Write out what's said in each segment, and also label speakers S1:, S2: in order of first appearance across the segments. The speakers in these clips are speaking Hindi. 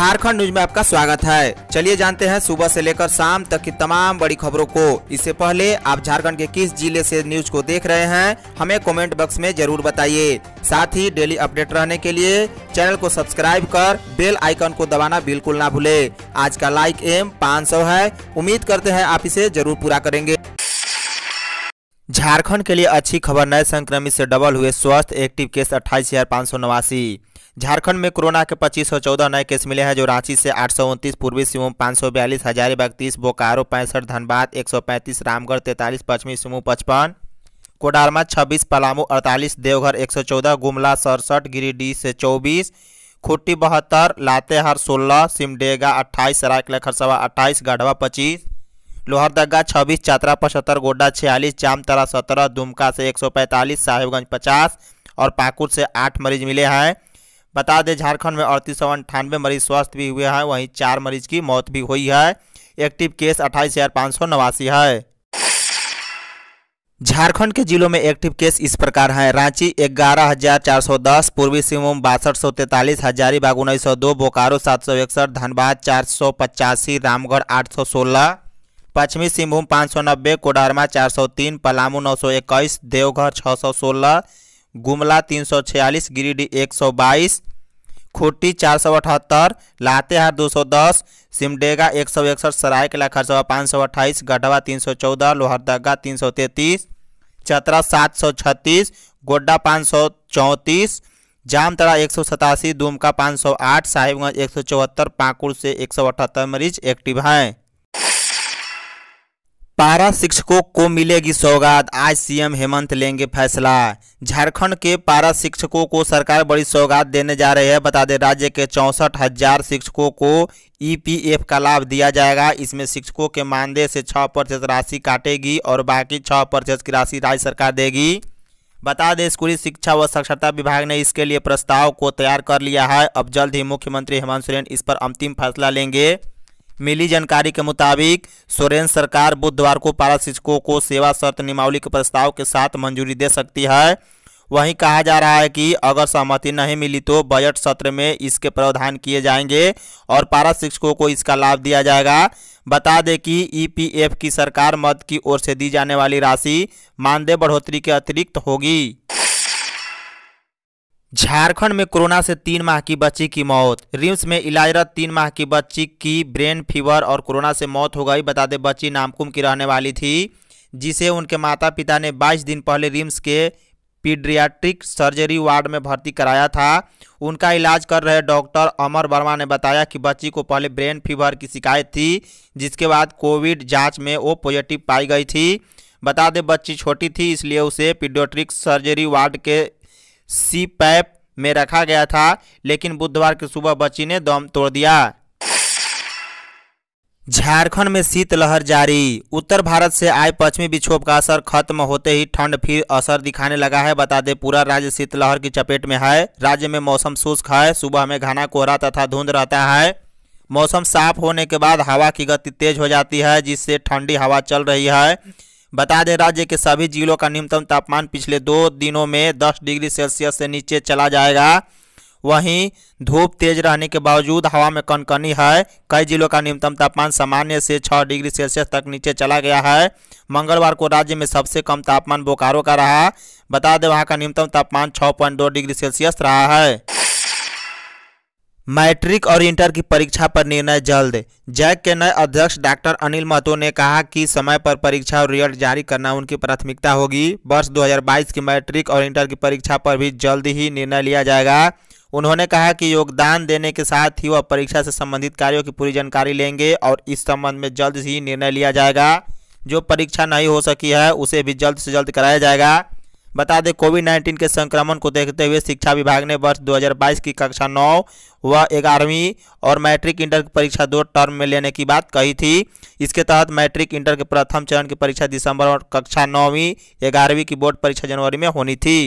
S1: झारखंड न्यूज में आपका स्वागत है चलिए जानते हैं सुबह से लेकर शाम तक की तमाम बड़ी खबरों को इससे पहले आप झारखंड के किस जिले से न्यूज को देख रहे हैं हमें कमेंट बॉक्स में जरूर बताइए साथ ही डेली अपडेट रहने के लिए चैनल को सब्सक्राइब कर बेल आइकन को दबाना बिल्कुल ना भूले आज का लाइक एम पाँच है उम्मीद करते हैं आप इसे जरूर पूरा करेंगे झारखंड के लिए अच्छी खबर नए संक्रमित से डबल हुए स्वस्थ एक्टिव केस अट्ठाईस हजार पाँच सौ नवासी झारखंड में कोरोना के पच्चीस नए केस मिले हैं जो रांची से आठ पूर्वी सिंहभूम पाँच सौ बयालीस हजारीबाग तीस बोकारो पैंसठ धनबाद एक सौ पैंतीस रामगढ़ तैंतालीस पश्चिमी सिंहभूम पचपन कोडारमा छब्बीस पलामू अड़तालीस देवघर एक सौ चौदह गुमला सड़सठ गिरिडीह से चौबीस खुट्टी बहत्तर लातेहार सोलह सिमडेगा अट्ठाईस सरायकला खरसवा अट्ठाईस गढ़वा पच्चीस लोहरदगा छब्बीस चतरा पचहत्तर गोड्डा छियालीस जामतरा सत्रह दुमका से एक सौ पैंतालीस साहेबगंज पचास और पाकुड़ से आठ मरीज मिले हैं बता दें झारखंड में अड़तीस सौ अंठानवे मरीज स्वस्थ भी हुए हैं वहीं चार मरीज की मौत भी हुई है एक्टिव केस अट्ठाईस हज़ार पाँच सौ नवासी है झारखंड के जिलों में एक्टिव केस इस प्रकार हैं रांची ग्यारह हजार चार सौ दस पूर्वी सिंहभूम बासठ सौ तैंतालीस हजारीबाग उन्नीस सौ दो बोकारो सात सौ इकसठ धनबाद चार सौ पचासी रामगढ़ आठ सौ सोलह पश्चिमी सिंहभूम पाँच सौ नब्बे कोडरमा चार सौ तीन पलामू नौ सौ इक्कीस देवघर छः सौ सोलह गुमला तीन सौ छियालीस गिरिडीह एक सौ बाईस खुट्टी चार सौ अठहत्तर लातेहार दो सौ दस सिमडेगा एक सौ इकसठ सरायकला खरसवा पाँच सौ अट्ठाईस गढ़वा तीन सौ चौदह लोहरदगा तीन सौ तैंतीस चतरा सात सौ छत्तीस गोड्डा पाँच सौ चौंतीस जामतरा एक सौ सतासी दुमका पाँच सौ आठ साहिबगंज एक सौ चौहत्तर पाकुड़ से एक सौ अठहत्तर मरीज एक्टिव हैं पारा शिक्षकों को मिलेगी सौगात आज सीएम हेमंत लेंगे फैसला झारखंड के पारा शिक्षकों को सरकार बड़ी सौगात देने जा रही है बता दें राज्य के चौंसठ हजार शिक्षकों को ईपीएफ का लाभ दिया जाएगा इसमें शिक्षकों के मानदेय से छः प्रतिशत राशि काटेगी और बाकी छः प्रतिशत की राशि राज्य सरकार देगी बता दें स्कूली शिक्षा व साक्षरता विभाग ने इसके लिए प्रस्ताव को तैयार कर लिया है अब जल्द ही मुख्यमंत्री हेमंत सोरेन इस पर अंतिम फैसला लेंगे मिली जानकारी के मुताबिक सोरेन सरकार बुधवार को पारा शिक्षकों को सेवा शर्त नियमावली के प्रस्ताव के साथ मंजूरी दे सकती है वहीं कहा जा रहा है कि अगर सहमति नहीं मिली तो बजट सत्र में इसके प्रावधान किए जाएंगे और पारा शिक्षकों को इसका लाभ दिया जाएगा बता दें कि ईपीएफ की सरकार मद की ओर से दी जाने वाली राशि मानदेय बढ़ोतरी के अतिरिक्त होगी झारखंड में कोरोना से तीन माह की बच्ची की मौत रिम्स में इलाजरत तीन माह की बच्ची की ब्रेन फीवर और कोरोना से मौत हो गई बता दें बच्ची नामकुम की रहने वाली थी जिसे उनके माता पिता ने 22 दिन पहले रिम्स के पीड्रियाट्रिक सर्जरी वार्ड में भर्ती कराया था उनका इलाज कर रहे डॉक्टर अमर वर्मा ने बताया कि बच्ची को पहले ब्रेन फीवर की शिकायत थी जिसके बाद कोविड जाँच में वो पॉजिटिव पाई गई थी बता दें बच्ची छोटी थी इसलिए उसे पीडियोट्रिक सर्जरी वार्ड के सी पैप में रखा गया था लेकिन बुधवार की सुबह बच्ची ने दम तोड़ दिया झारखंड में शीतलहर जारी उत्तर भारत से आए पश्चिमी विक्षोभ का असर खत्म होते ही ठंड फिर असर दिखाने लगा है बता दें पूरा राज्य शीतलहर की चपेट में है राज्य में मौसम शुष्क है सुबह में घना कोहरा तथा धुंध रहता है मौसम साफ होने के बाद हवा की गति तेज हो जाती है जिससे ठंडी हवा चल रही है बता दें राज्य के सभी जिलों का न्यूनतम तापमान पिछले दो दिनों में दस डिग्री सेल्सियस से नीचे चला जाएगा वहीं धूप तेज रहने के बावजूद हवा में कनकनी है कई जिलों का न्यूनतम तापमान सामान्य से 6 डिग्री सेल्सियस तक नीचे चला गया है मंगलवार को राज्य में सबसे कम तापमान बोकारो का रहा बता दें वहां का न्यूनतम तापमान दो डिग्री सेल्सियस रहा है मैट्रिक और इंटर की परीक्षा पर निर्णय जल्द जैक के नए अध्यक्ष डॉक्टर अनिल महतो ने कहा कि समय पर परीक्षा और रिजल्ट जारी करना उनकी प्राथमिकता होगी वर्ष 2022 की मैट्रिक और इंटर की परीक्षा पर भी जल्द ही निर्णय लिया जाएगा उन्होंने कहा कि योगदान देने के साथ ही वह परीक्षा से संबंधित कार्यों की पूरी जानकारी लेंगे और इस संबंध में जल्द ही निर्णय लिया जाएगा जो परीक्षा नहीं हो सकी है उसे भी जल्द से जल्द कराया जाएगा बता दें कोविड नाइन्टीन के संक्रमण को देखते हुए शिक्षा विभाग ने वर्ष 2022 की कक्षा नौ व ग्यारहवीं और मैट्रिक इंटर की परीक्षा दो टर्म में लेने की बात कही थी इसके तहत मैट्रिक इंटर के प्रथम चरण की परीक्षा दिसंबर और कक्षा नौवीं ग्यारहवीं की बोर्ड परीक्षा जनवरी में होनी थी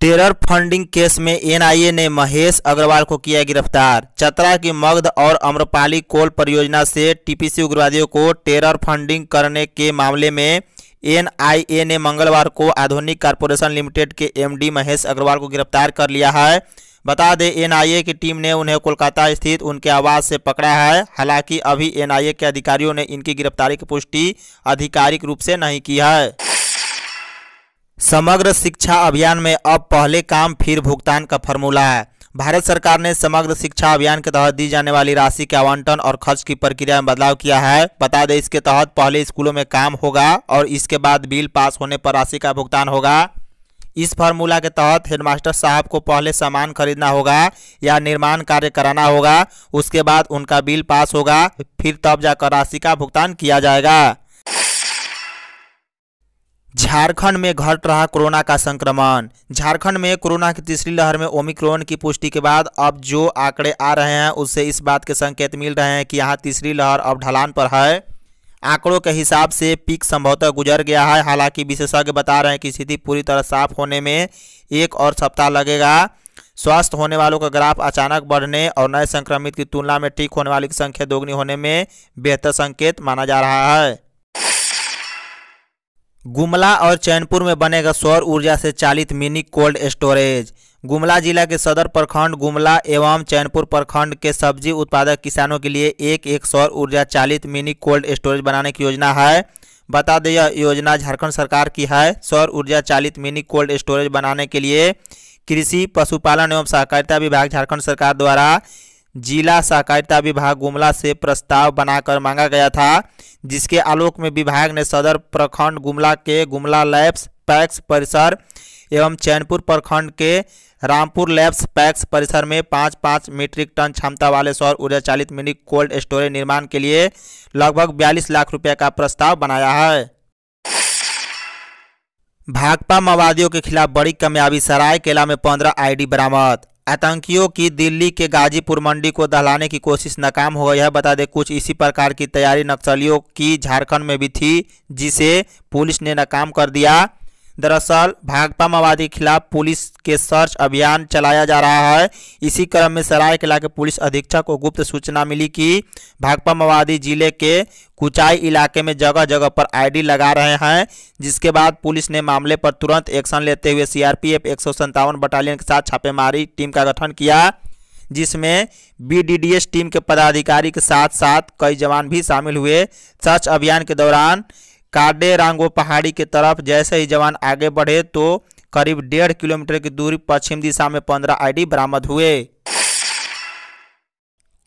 S1: टेरर फंडिंग केस में एनआईए ने महेश अग्रवाल को किया गिरफ्तार चतरा की मगध और अम्रपाली कोल परियोजना से टीपीसी उग्रवादियों को टेरर फंडिंग करने के मामले में एनआईए ने मंगलवार को आधुनिक कॉरपोरेशन लिमिटेड के एमडी महेश अग्रवाल को गिरफ्तार कर लिया है बता दें एनआईए की टीम ने उन्हें कोलकाता स्थित उनके आवास से पकड़ा है हालांकि अभी एनआईए के अधिकारियों ने इनकी गिरफ्तारी की पुष्टि आधिकारिक रूप से नहीं की है समग्र शिक्षा अभियान में अब पहले काम फिर भुगतान का फॉर्मूला है भारत सरकार ने समग्र शिक्षा अभियान के तहत दी जाने वाली राशि के आवंटन और खर्च की प्रक्रिया में बदलाव किया है बता दें इसके तहत पहले स्कूलों में काम होगा और इसके बाद बिल पास होने पर राशि का भुगतान होगा इस फार्मूला के तहत हेडमास्टर साहब को पहले सामान खरीदना होगा या निर्माण कार्य कराना होगा उसके बाद उनका बिल पास होगा फिर तब जाकर राशि का भुगतान किया जाएगा झारखंड में घट रहा कोरोना का संक्रमण झारखंड में कोरोना की तीसरी लहर में ओमिक्रोन की पुष्टि के बाद अब जो आंकड़े आ रहे हैं उससे इस बात के संकेत मिल रहे हैं कि यहाँ तीसरी लहर अब ढलान पर है आंकड़ों के हिसाब से पीक संभवतः गुजर गया है हालांकि विशेषज्ञ बता रहे हैं कि स्थिति पूरी तरह साफ होने में एक और सप्ताह लगेगा स्वस्थ होने वालों का ग्राफ अचानक बढ़ने और नए संक्रमित की तुलना में ठीक होने वाली की संख्या दोगुनी होने में बेहतर संकेत माना जा रहा है गुमला और चैनपुर में बनेगा सौर ऊर्जा से चालित मिनी कोल्ड स्टोरेज गुमला जिला के सदर प्रखंड गुमला एवं चैनपुर प्रखंड के सब्जी उत्पादक किसानों के लिए एक एक सौर ऊर्जा चालित मिनी कोल्ड स्टोरेज बनाने की योजना है बता दें यह योजना झारखंड सरकार की है सौर ऊर्जा चालित मिनी कोल्ड स्टोरेज बनाने के लिए कृषि पशुपालन एवं सहकारिता विभाग झारखंड सरकार द्वारा जिला सहकारिता विभाग गुमला से प्रस्ताव बनाकर मांगा गया था जिसके आलोक में विभाग ने सदर प्रखंड गुमला के गुमला लैब्स पैक्स परिसर एवं चैनपुर प्रखंड के रामपुर लैब्स पैक्स परिसर में पाँच पाँच मीट्रिक टन क्षमता वाले सौर ऊर्जा चालित मिनी कोल्ड स्टोरेज निर्माण के लिए लगभग बयालीस लाख रुपये का प्रस्ताव बनाया है भाकपा माओवादियों के खिलाफ बड़ी कामयाबी सरायकेला में पंद्रह आईडी बरामद आतंकियों की दिल्ली के गाजीपुर मंडी को दहलाने की कोशिश नाकाम हो गई है बता दें कुछ इसी प्रकार की तैयारी नक्सलियों की झारखंड में भी थी जिसे पुलिस ने नाकाम कर दिया दरअसल भाकपा माओवादी के खिलाफ पुलिस के सर्च अभियान चलाया जा रहा है इसी क्रम में सरायकला के पुलिस अधीक्षक को गुप्त सूचना मिली कि भाकपा माओवादी जिले के कुचाई इलाके में जगह जगह पर आईडी लगा रहे हैं जिसके बाद पुलिस ने मामले पर तुरंत एक्शन लेते हुए सीआरपीएफ एक बटालियन के साथ छापेमारी टीम का गठन किया जिसमें बीडीडीएस टीम के पदाधिकारी के साथ साथ कई जवान भी शामिल हुए सर्च अभियान के दौरान काडे रांगो पहाड़ी की तरफ जैसे ही जवान आगे बढ़े तो करीब डेढ़ किलोमीटर की दूरी पश्चिम दिशा में पंद्रह आईडी बरामद हुए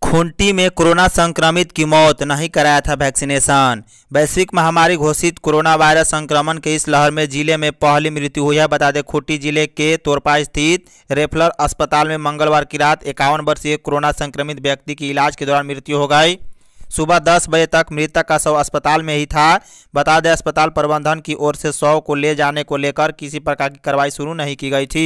S1: खूंटी में कोरोना संक्रमित की मौत नहीं कराया था वैक्सीनेशन वैश्विक महामारी घोषित कोरोना वायरस संक्रमण के इस लहर में जिले में पहली मृत्यु हुई है बता दें खूंटी जिले के तोरपा स्थित रेफलर अस्पताल में मंगलवार की रात इक्यावन वर्षीय कोरोना संक्रमित व्यक्ति की इलाज के दौरान मृत्यु हो गई सुबह दस बजे तक मृतक का शव अस्पताल में ही था बता दें अस्पताल प्रबंधन की ओर से शव को ले जाने को लेकर किसी प्रकार की कार्रवाई शुरू नहीं की गई थी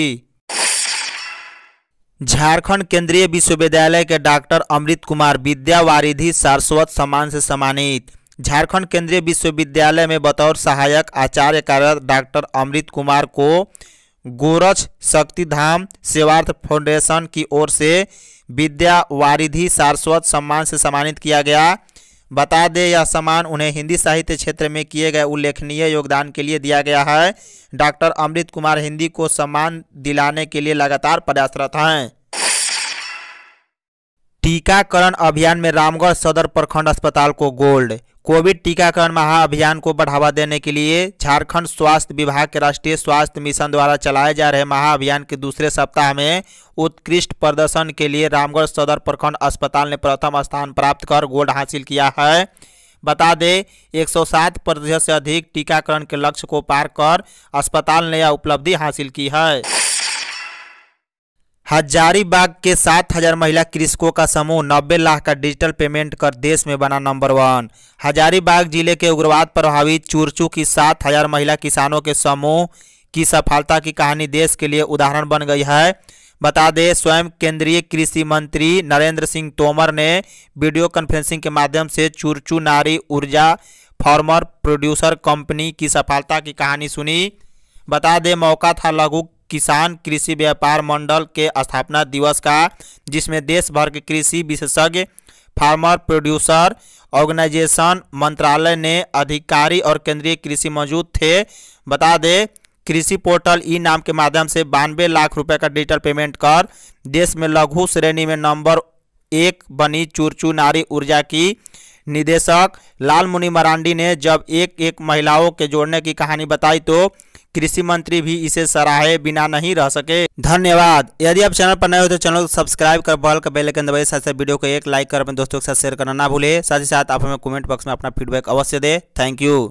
S1: झारखंड केंद्रीय विश्वविद्यालय के डॉक्टर अमृत कुमार विद्यावारिधि सारस्वत सम्मान से सम्मानित झारखंड केंद्रीय विश्वविद्यालय में बतौर सहायक आचार्य कार्यरत डॉक्टर अमृत कुमार को गोरछ शक्तिधाम सेवार्थ फाउंडेशन की ओर से विद्या वारिधि सारस्वत सम्मान से सम्मानित किया गया बता दें यह सम्मान उन्हें हिंदी साहित्य क्षेत्र में किए गए उल्लेखनीय योगदान के लिए दिया गया है डॉक्टर अमृत कुमार हिंदी को सम्मान दिलाने के लिए लगातार प्रयासरत हैं टीकाकरण अभियान में रामगढ़ सदर प्रखंड अस्पताल को गोल्ड कोविड टीकाकरण महाअभियान को बढ़ावा देने के लिए झारखंड स्वास्थ्य विभाग के राष्ट्रीय स्वास्थ्य मिशन द्वारा चलाए जा रहे महाअभियान के दूसरे सप्ताह में उत्कृष्ट प्रदर्शन के लिए रामगढ़ सदर प्रखंड अस्पताल ने प्रथम स्थान प्राप्त कर गोल्ड हासिल किया है बता दें 107 प्रतिशत से अधिक टीकाकरण के लक्ष्य को पार कर अस्पताल ने यह उपलब्धि हासिल की है हजारीबाग के सात हजार महिला कृषकों का समूह नब्बे लाख का डिजिटल पेमेंट कर देश में बना नंबर वन हजारीबाग जिले के उग्रवाद प्रभावित चूरचू की सात हजार महिला किसानों के समूह की सफलता की कहानी देश के लिए उदाहरण बन गई है बता दें स्वयं केंद्रीय कृषि मंत्री नरेंद्र सिंह तोमर ने वीडियो कॉन्फ्रेंसिंग के माध्यम से चूरचू नारी ऊर्जा फार्मर प्रोड्यूसर कंपनी की सफलता की कहानी सुनी बता दें मौका था लघु किसान कृषि व्यापार मंडल के स्थापना दिवस का जिसमें देश भर के कृषि विशेषज्ञ फार्मर प्रोड्यूसर ऑर्गेनाइजेशन मंत्रालय ने अधिकारी और केंद्रीय कृषि मौजूद थे बता दें कृषि पोर्टल ई नाम के माध्यम से बानवे लाख रुपए का डिजिटल पेमेंट कर देश में लघु श्रेणी में नंबर एक बनी चूरचू नारी ऊर्जा की निदेशक लाल मुनि मरांडी ने जब एक एक महिलाओं के जोड़ने की कहानी बताई तो कृषि मंत्री भी इसे सराहे बिना नहीं रह सके धन्यवाद यदि आप चैनल पर नए हो तो चैनल को सब्सक्राइब कर बल का बेल आइकन दबाइए साथ साथ वीडियो को एक लाइक कर अपने दोस्तों के साथ शेयर करना ना भूले साथ ही साथ आप हमें कमेंट बॉक्स में अपना फीडबैक अवश्य दे थैंक यू